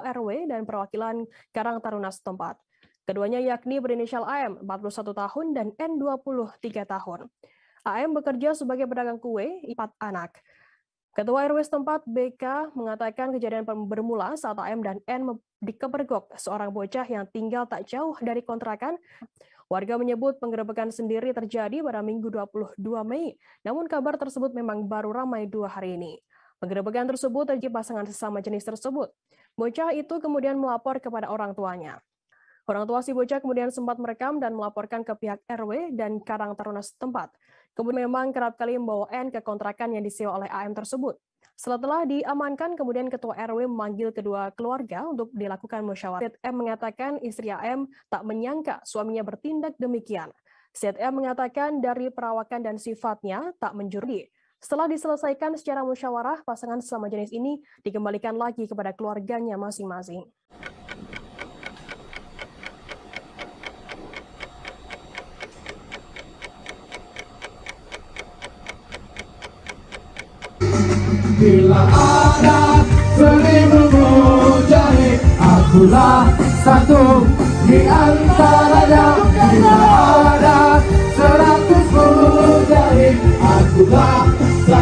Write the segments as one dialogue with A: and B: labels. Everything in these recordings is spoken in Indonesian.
A: RW dan perwakilan Karang Taruna setempat. Keduanya yakni berinisial AM, 41 tahun, dan N, 23 tahun. AM bekerja sebagai pedagang kue, empat anak. Ketua RW setempat BK mengatakan kejadian bermula saat AM dan N dikepergok seorang bocah yang tinggal tak jauh dari kontrakan. Warga menyebut penggerebekan sendiri terjadi pada Minggu 22 Mei, namun kabar tersebut memang baru ramai dua hari ini. Penggerebekan tersebut terjadi pasangan sesama jenis tersebut. Bocah itu kemudian melapor kepada orang tuanya. Orang tua si bocah kemudian sempat merekam dan melaporkan ke pihak RW dan Karang Taruna setempat. Kemudian memang kerap kali membawa N ke kontrakan yang disewa oleh AM tersebut. Setelah diamankan, kemudian Ketua RW memanggil kedua keluarga untuk dilakukan musyawarah. ZM mengatakan istri AM tak menyangka suaminya bertindak demikian. ZM mengatakan dari perawakan dan sifatnya tak menjurdi. Setelah diselesaikan secara musyawarah, pasangan selama jenis ini dikembalikan lagi kepada keluarganya masing-masing.
B: Bila ada seribu mujahid, akulah satu di antaranya. Bila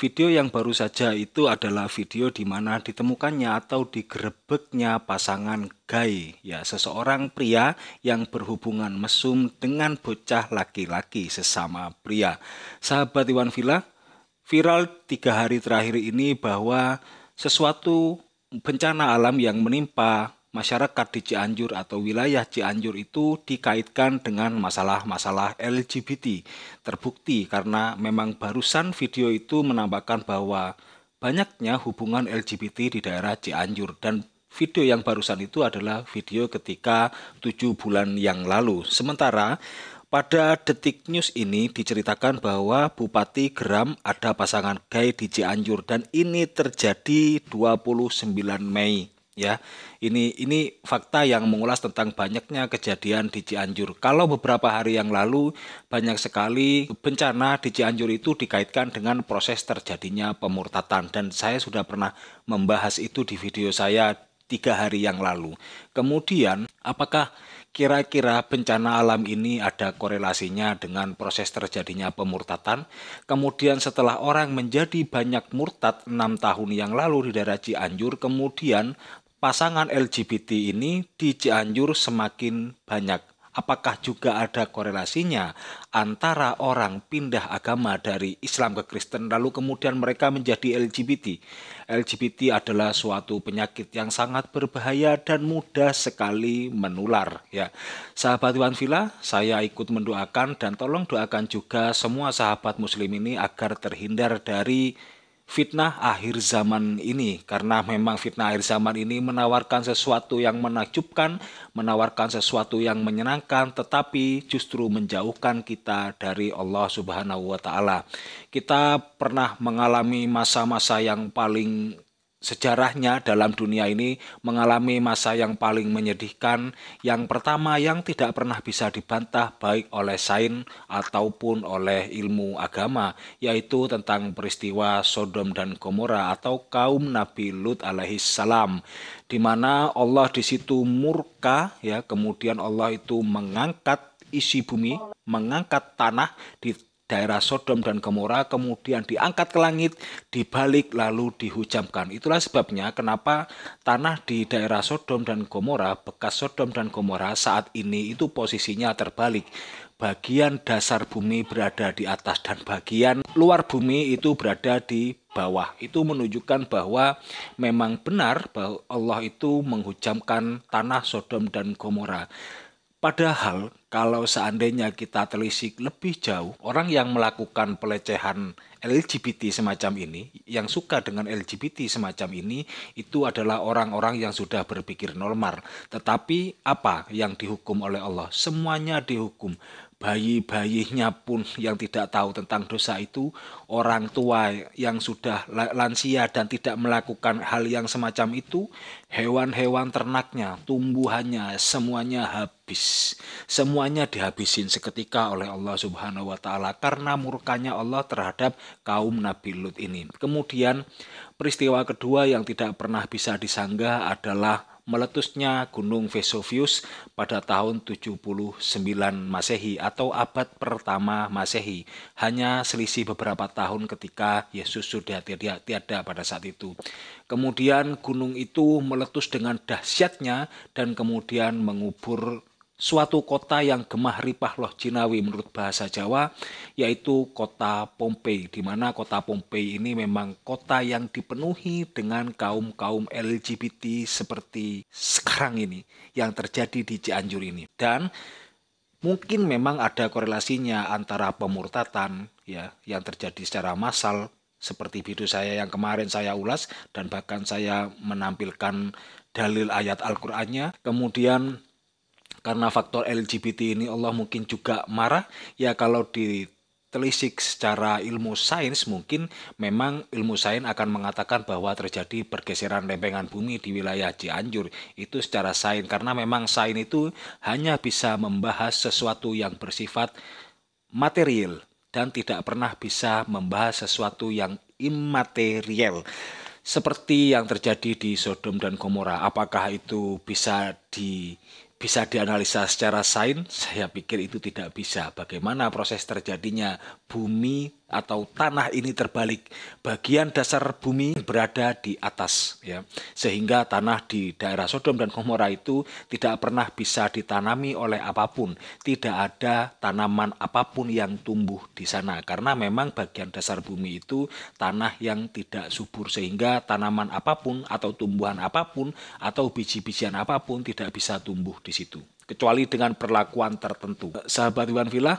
B: Video yang baru saja itu adalah video di mana ditemukannya atau digerebeknya pasangan gay, ya seseorang pria yang berhubungan mesum dengan bocah laki-laki sesama pria. Sahabat Iwan Villa, viral tiga hari terakhir ini bahwa sesuatu bencana alam yang menimpa masyarakat di Cianjur atau wilayah Cianjur itu dikaitkan dengan masalah-masalah LGBT. Terbukti karena memang barusan video itu menambahkan bahwa banyaknya hubungan LGBT di daerah Cianjur dan video yang barusan itu adalah video ketika tujuh bulan yang lalu. Sementara pada detik news ini diceritakan bahwa Bupati Geram ada pasangan gay di Cianjur dan ini terjadi 29 Mei ya. Ini ini fakta yang mengulas tentang banyaknya kejadian di Cianjur. Kalau beberapa hari yang lalu banyak sekali bencana di Cianjur itu dikaitkan dengan proses terjadinya pemurtatan dan saya sudah pernah membahas itu di video saya tiga hari yang lalu. Kemudian, apakah kira-kira bencana alam ini ada korelasinya dengan proses terjadinya pemurtatan? Kemudian setelah orang menjadi banyak murtad enam tahun yang lalu di daerah Cianjur, kemudian pasangan LGBT ini di Cianjur semakin banyak. Apakah juga ada korelasinya antara orang pindah agama dari Islam ke Kristen lalu kemudian mereka menjadi LGBT? LGBT adalah suatu penyakit yang sangat berbahaya dan mudah sekali menular ya. Sahabat Iwan Villa, saya ikut mendoakan dan tolong doakan juga semua sahabat muslim ini agar terhindar dari fitnah akhir zaman ini karena memang fitnah akhir zaman ini menawarkan sesuatu yang menakjubkan, menawarkan sesuatu yang menyenangkan tetapi justru menjauhkan kita dari Allah Subhanahu wa taala. Kita pernah mengalami masa-masa yang paling sejarahnya dalam dunia ini mengalami masa yang paling menyedihkan, yang pertama yang tidak pernah bisa dibantah baik oleh sain ataupun oleh ilmu agama, yaitu tentang peristiwa Sodom dan Gomora atau kaum Nabi Lut salam, di mana Allah di situ murka, ya kemudian Allah itu mengangkat isi bumi, mengangkat tanah di daerah Sodom dan Gomora kemudian diangkat ke langit, dibalik lalu dihujamkan. Itulah sebabnya kenapa tanah di daerah Sodom dan Gomora, bekas Sodom dan Gomora saat ini itu posisinya terbalik. Bagian dasar bumi berada di atas dan bagian luar bumi itu berada di bawah. Itu menunjukkan bahwa memang benar bahwa Allah itu menghujamkan tanah Sodom dan Gomora. Padahal kalau seandainya kita telisik lebih jauh, orang yang melakukan pelecehan LGBT semacam ini, yang suka dengan LGBT semacam ini, itu adalah orang-orang yang sudah berpikir normal. Tetapi apa yang dihukum oleh Allah? Semuanya dihukum bayi-bayinya pun yang tidak tahu tentang dosa itu, orang tua yang sudah lansia dan tidak melakukan hal yang semacam itu, hewan-hewan ternaknya, tumbuhannya, semuanya habis. Semuanya dihabisin seketika oleh Allah Subhanahu wa taala karena murkanya Allah terhadap kaum Nabi Lut ini. Kemudian peristiwa kedua yang tidak pernah bisa disanggah adalah meletusnya Gunung Vesuvius pada tahun 79 Masehi atau abad pertama Masehi, hanya selisih beberapa tahun ketika Yesus sudah tiada, tiada pada saat itu. Kemudian gunung itu meletus dengan dahsyatnya dan kemudian mengubur suatu kota yang gemah ripah loh jinawi menurut bahasa Jawa yaitu kota Pompei di mana kota Pompei ini memang kota yang dipenuhi dengan kaum-kaum LGBT seperti sekarang ini yang terjadi di Cianjur ini dan mungkin memang ada korelasinya antara pemurtatan ya yang terjadi secara massal seperti video saya yang kemarin saya ulas dan bahkan saya menampilkan dalil ayat Al-Qur'annya kemudian karena faktor LGBT ini Allah mungkin juga marah ya kalau ditelisik secara ilmu sains mungkin memang ilmu sains akan mengatakan bahwa terjadi pergeseran lempengan bumi di wilayah Cianjur itu secara sains karena memang sains itu hanya bisa membahas sesuatu yang bersifat material dan tidak pernah bisa membahas sesuatu yang imaterial seperti yang terjadi di Sodom dan Gomora apakah itu bisa di bisa dianalisa secara sains, saya pikir itu tidak bisa. Bagaimana proses terjadinya bumi atau tanah ini terbalik. Bagian dasar bumi berada di atas ya. Sehingga tanah di daerah Sodom dan Gomora itu tidak pernah bisa ditanami oleh apapun. Tidak ada tanaman apapun yang tumbuh di sana karena memang bagian dasar bumi itu tanah yang tidak subur sehingga tanaman apapun atau tumbuhan apapun atau biji-bijian apapun tidak bisa tumbuh di situ kecuali dengan perlakuan tertentu. Sahabat Iwan Villa,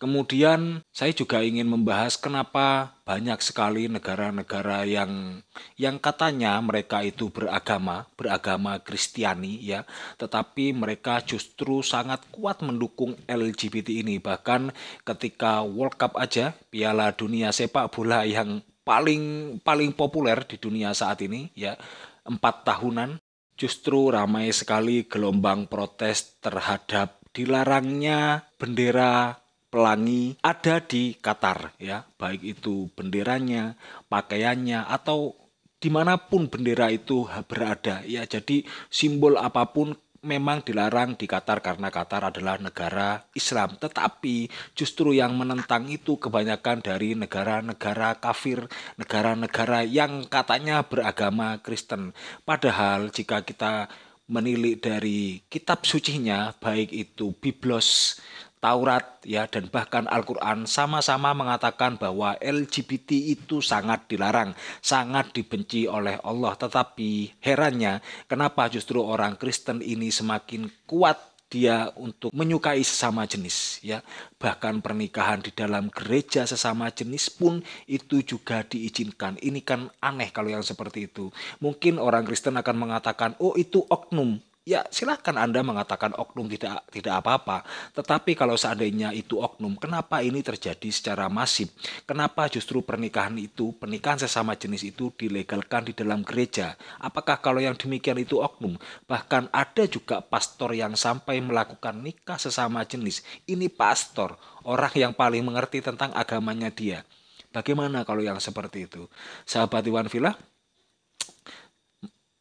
B: Kemudian saya juga ingin membahas kenapa banyak sekali negara-negara yang yang katanya mereka itu beragama, beragama Kristiani ya, tetapi mereka justru sangat kuat mendukung LGBT ini bahkan ketika World Cup aja Piala Dunia sepak bola yang paling paling populer di dunia saat ini ya, empat tahunan justru ramai sekali gelombang protes terhadap dilarangnya bendera pelangi ada di Qatar ya baik itu benderanya pakaiannya atau dimanapun bendera itu berada ya jadi simbol apapun memang dilarang di Qatar karena Qatar adalah negara Islam tetapi justru yang menentang itu kebanyakan dari negara-negara kafir negara-negara yang katanya beragama Kristen padahal jika kita menilik dari kitab sucinya baik itu Biblos Taurat ya dan bahkan Al-Qur'an sama-sama mengatakan bahwa LGBT itu sangat dilarang, sangat dibenci oleh Allah. Tetapi herannya kenapa justru orang Kristen ini semakin kuat dia untuk menyukai sesama jenis ya. Bahkan pernikahan di dalam gereja sesama jenis pun itu juga diizinkan. Ini kan aneh kalau yang seperti itu. Mungkin orang Kristen akan mengatakan, "Oh, itu oknum." ya silahkan Anda mengatakan oknum tidak tidak apa-apa. Tetapi kalau seandainya itu oknum, kenapa ini terjadi secara masif? Kenapa justru pernikahan itu, pernikahan sesama jenis itu dilegalkan di dalam gereja? Apakah kalau yang demikian itu oknum? Bahkan ada juga pastor yang sampai melakukan nikah sesama jenis. Ini pastor, orang yang paling mengerti tentang agamanya dia. Bagaimana kalau yang seperti itu? Sahabat Iwan Villa,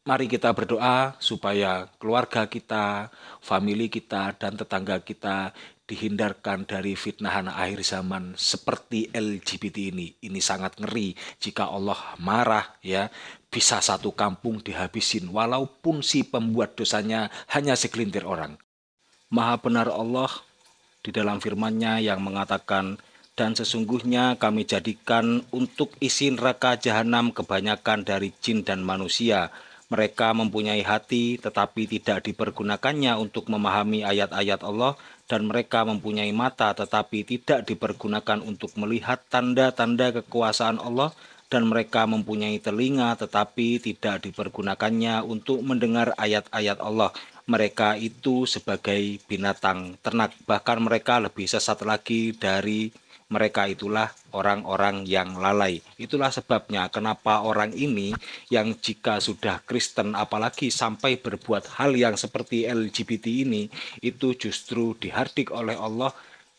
B: Mari kita berdoa supaya keluarga kita, family kita, dan tetangga kita dihindarkan dari fitnahan akhir zaman seperti LGBT ini. Ini sangat ngeri jika Allah marah ya bisa satu kampung dihabisin walaupun si pembuat dosanya hanya segelintir orang. Maha benar Allah di dalam firman-Nya yang mengatakan dan sesungguhnya kami jadikan untuk isi neraka jahanam kebanyakan dari jin dan manusia mereka mempunyai hati tetapi tidak dipergunakannya untuk memahami ayat-ayat Allah dan mereka mempunyai mata tetapi tidak dipergunakan untuk melihat tanda-tanda kekuasaan Allah dan mereka mempunyai telinga tetapi tidak dipergunakannya untuk mendengar ayat-ayat Allah. Mereka itu sebagai binatang ternak bahkan mereka lebih sesat lagi dari mereka itulah orang-orang yang lalai. Itulah sebabnya kenapa orang ini yang jika sudah Kristen apalagi sampai berbuat hal yang seperti LGBT ini itu justru dihardik oleh Allah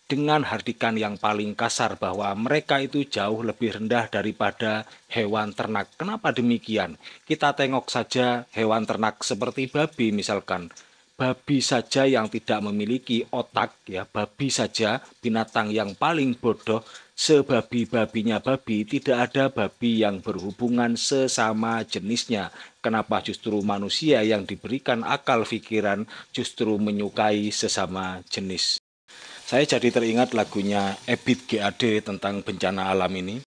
B: dengan hardikan yang paling kasar bahwa mereka itu jauh lebih rendah daripada hewan ternak. Kenapa demikian? Kita tengok saja hewan ternak seperti babi misalkan babi saja yang tidak memiliki otak ya babi saja binatang yang paling bodoh sebabi-babinya babi tidak ada babi yang berhubungan sesama jenisnya kenapa justru manusia yang diberikan akal pikiran justru menyukai sesama jenis saya jadi teringat lagunya Ebit GAD tentang bencana alam ini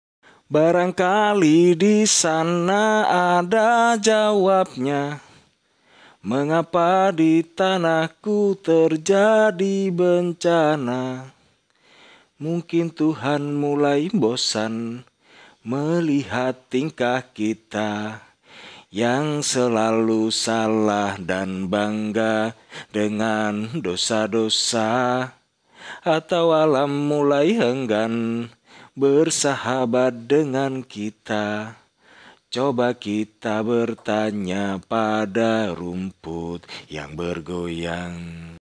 B: barangkali di sana ada jawabnya Mengapa di tanahku terjadi bencana? Mungkin Tuhan mulai bosan melihat tingkah kita yang selalu salah dan bangga dengan dosa-dosa, atau alam mulai enggan bersahabat dengan kita. Coba kita bertanya pada rumput yang bergoyang.